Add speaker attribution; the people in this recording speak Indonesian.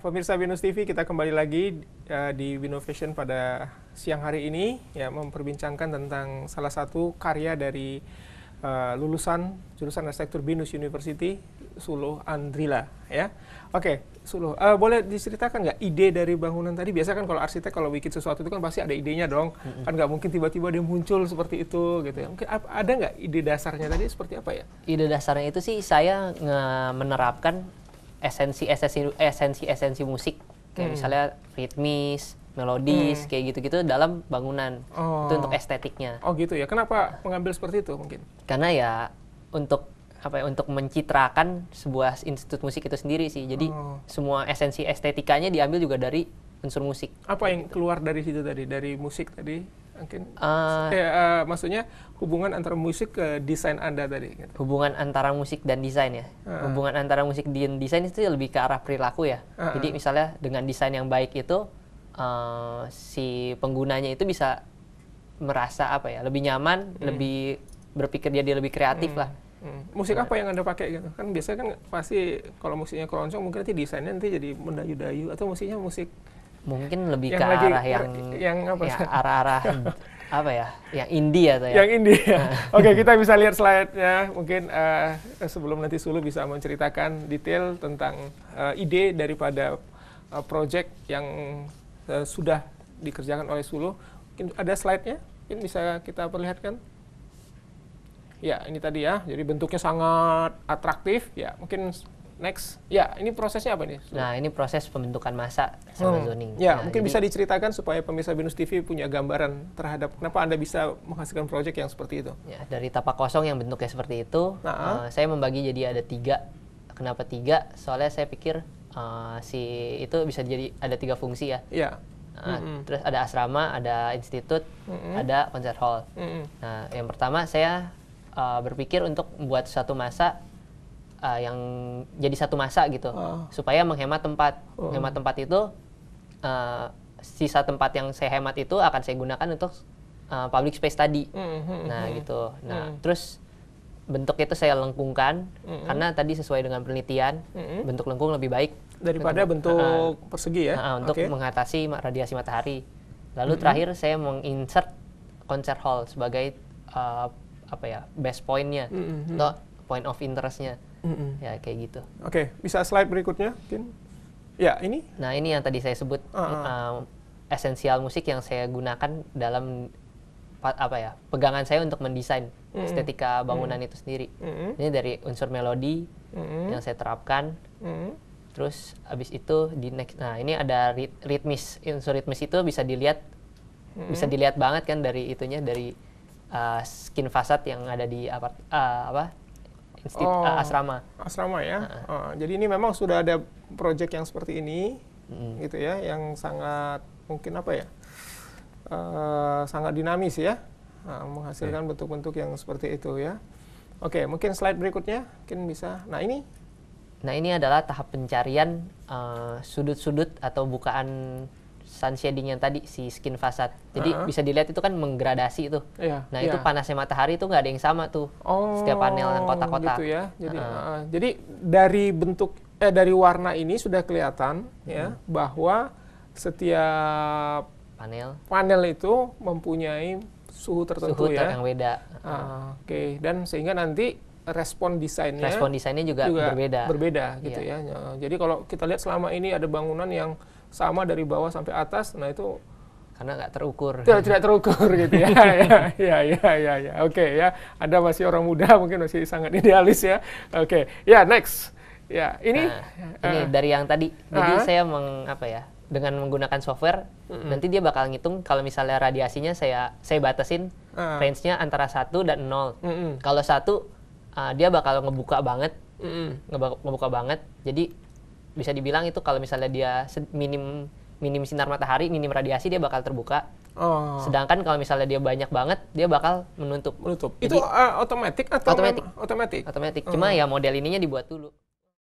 Speaker 1: pemirsa Binus TV, kita kembali lagi uh, di Binovation pada siang hari ini ya memperbincangkan tentang salah satu karya dari uh, lulusan jurusan arsitektur Binus University, Suluh Andrila ya. Oke, okay, Suluh, uh, boleh diceritakan nggak ide dari bangunan tadi? Biasa kan kalau arsitek kalau bikin sesuatu itu kan pasti ada idenya dong. Mm -hmm. Kan nggak mungkin tiba-tiba dia muncul seperti itu gitu ya. Mungkin ada nggak ide dasarnya tadi seperti apa ya?
Speaker 2: Ide dasarnya itu sih saya menerapkan esensi esensi esensi esensi musik kayak hmm. misalnya ritmis melodis hmm. kayak gitu-gitu dalam bangunan oh. itu untuk oh. estetiknya
Speaker 1: oh gitu ya kenapa mengambil seperti itu mungkin
Speaker 2: karena ya untuk apa ya untuk mencitrakan sebuah institut musik itu sendiri sih jadi oh. semua esensi estetikanya diambil juga dari unsur musik
Speaker 1: apa yang gitu. keluar dari situ tadi dari musik tadi Mungkin uh, ya, uh, maksudnya hubungan antara musik ke desain Anda tadi. Gitu. Hubungan antara musik dan desain ya. Uh, hubungan
Speaker 2: antara musik dan desain itu lebih ke arah perilaku ya. Uh, Jadi misalnya dengan desain yang baik itu uh, si penggunanya itu bisa merasa apa ya, lebih nyaman, hmm. lebih berpikir jadi lebih kreatif hmm. lah.
Speaker 1: Hmm. Musik apa nah. yang Anda pakai gitu? Kan biasanya kan pasti kalau musiknya keroncong mungkin nanti desainnya nanti jadi mendayu-dayu atau musiknya musik
Speaker 2: mungkin lebih yang ke lagi, arah yang yang apa ya, arah-arah
Speaker 1: apa ya yang India atau ya? yang ya? India oke kita bisa lihat slide nya mungkin uh, sebelum nanti Sulu bisa menceritakan detail tentang uh, ide daripada uh, project yang uh, sudah dikerjakan oleh Sulu mungkin ada slide nya mungkin bisa kita perlihatkan ya ini tadi ya jadi bentuknya sangat atraktif ya mungkin next ya ini prosesnya apa nih nah ini proses pembentukan masa sama hmm. zoning ya nah, mungkin jadi, bisa diceritakan supaya pemirsa Binus TV punya gambaran terhadap kenapa anda bisa menghasilkan proyek yang seperti itu ya dari tapak kosong yang bentuknya seperti itu nah, uh, saya membagi jadi ada tiga
Speaker 2: kenapa tiga soalnya saya pikir uh, si itu bisa jadi ada tiga fungsi ya, ya. Uh, mm -hmm. terus ada asrama, ada institut, mm -hmm. ada konser hall. Mm -hmm. Nah, yang pertama saya uh, berpikir untuk membuat satu masa uh, yang jadi satu masa gitu uh. supaya menghemat tempat uh. Oh. hemat tempat itu uh, sisa tempat yang saya hemat itu akan saya gunakan untuk uh, public space tadi mm-hmm. nah mm-hmm. gitu nah mm. terus bentuk itu saya lengkungkan mm-hmm. karena tadi sesuai dengan penelitian mm-hmm. bentuk lengkung lebih baik daripada bentuk, persegi ya uh, uh, untuk okay. mengatasi radiasi matahari lalu mm-hmm. terakhir saya menginsert concert hall sebagai uh, apa ya best pointnya mm -hmm. untuk point of interestnya mm-hmm. ya kayak gitu
Speaker 1: oke okay. bisa slide berikutnya mungkin
Speaker 2: ya ini nah ini yang tadi saya sebut uh -huh. um, esensial musik yang saya gunakan dalam apa ya pegangan saya untuk mendesain mm-hmm. estetika bangunan mm-hmm. itu sendiri mm-hmm. ini dari unsur melodi mm-hmm. yang saya terapkan mm-hmm. terus abis itu di next nah ini ada rit- ritmis unsur ritmis itu bisa dilihat mm-hmm. bisa dilihat banget kan dari itunya dari uh, skin fasad yang ada di apart,
Speaker 1: uh, apa oh, uh, asrama. Asrama ya. Uh, uh. jadi ini memang sudah ada project yang seperti ini, hmm. gitu ya, yang sangat mungkin apa ya, uh, sangat dinamis ya, uh, menghasilkan iya. bentuk-bentuk okay. yang seperti itu ya. Oke, okay, mungkin slide berikutnya, mungkin bisa. Nah ini.
Speaker 2: Nah ini adalah tahap pencarian sudut-sudut uh, sudut -sudut atau bukaan sun shading yang tadi si skin fasad. Jadi uh -huh. bisa dilihat itu kan menggradasi itu, Yeah, iya, nah, yeah. itu panasnya
Speaker 1: matahari itu nggak ada yang sama tuh. Oh, setiap panel yang kotak-kotak. Gitu ya. Jadi uh -huh. uh, jadi dari bentuk eh dari warna ini sudah kelihatan -huh. ya hmm. bahwa setiap panel panel itu mempunyai suhu tertentu suhu ya. yang beda. Uh, Oke, okay. dan sehingga nanti respon desainnya respon desainnya juga, juga berbeda. Berbeda gitu yeah. ya. Jadi kalau kita lihat selama ini ada bangunan yang sama dari bawah sampai atas nah itu karena nggak terukur tidak tidak terukur gitu ya ya, ya ya ya ya oke okay, ya ada masih orang muda mungkin masih sangat idealis ya oke okay. ya yeah, next ya yeah, ini nah, uh, ini dari yang tadi jadi uh saya mengapa ya dengan menggunakan software
Speaker 2: mm-hmm. nanti dia bakal ngitung kalau misalnya radiasinya saya saya batasin uh. range-nya antara satu dan nol, Mm-hmm. Kalau satu uh, dia bakal ngebuka banget. Mm-hmm. ngebuka banget. Jadi bisa dibilang itu kalau misalnya dia minim minim sinar matahari, minim radiasi dia bakal terbuka.
Speaker 1: Oh. Sedangkan
Speaker 2: kalau misalnya dia banyak banget, dia bakal menutup. Menutup. Jadi, itu uh, ah, otomatis atau otomatis? Otomatis. Cuma uh. ya model ininya dibuat dulu.